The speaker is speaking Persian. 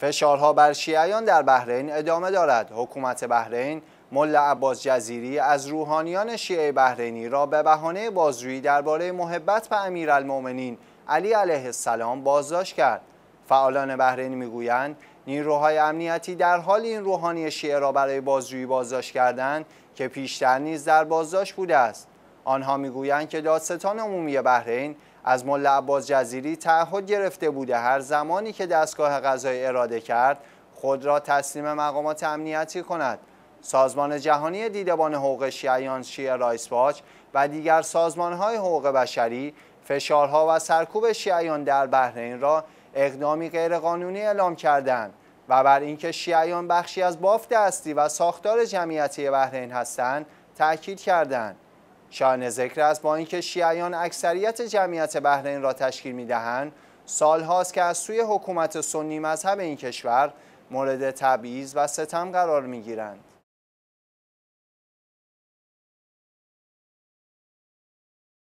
فشارها بر شیعیان در بحرین ادامه دارد. حکومت بحرین مل عباس جزیری از روحانیان شیعه بحرینی را به بهانه بازجویی درباره محبت به امیرالمؤمنین علی علیه السلام بازداشت کرد. فعالان بحرینی میگویند نیروهای امنیتی در حال این روحانی شیعه را برای بازجویی بازداشت کردند که پیشتر نیز در بازداشت بوده است. آنها میگویند که دادستان عمومی بحرین از ملا عباس جزیری تعهد گرفته بوده هر زمانی که دستگاه غذای اراده کرد خود را تسلیم مقامات امنیتی کند سازمان جهانی دیدبان حقوق شیعیان شیعه رایس و دیگر های حقوق بشری فشارها و سرکوب شیعیان در بحرین را اقدامی غیرقانونی اعلام کردند و بر اینکه شیعیان بخشی از بافت هستی و ساختار جمعیتی بحرین هستند تاکید کردند شایان ذکر است با اینکه شیعیان اکثریت جمعیت بحرین را تشکیل میدهند هاست که از سوی حکومت سنی مذهب این کشور مورد تبعیض و ستم قرار گیرند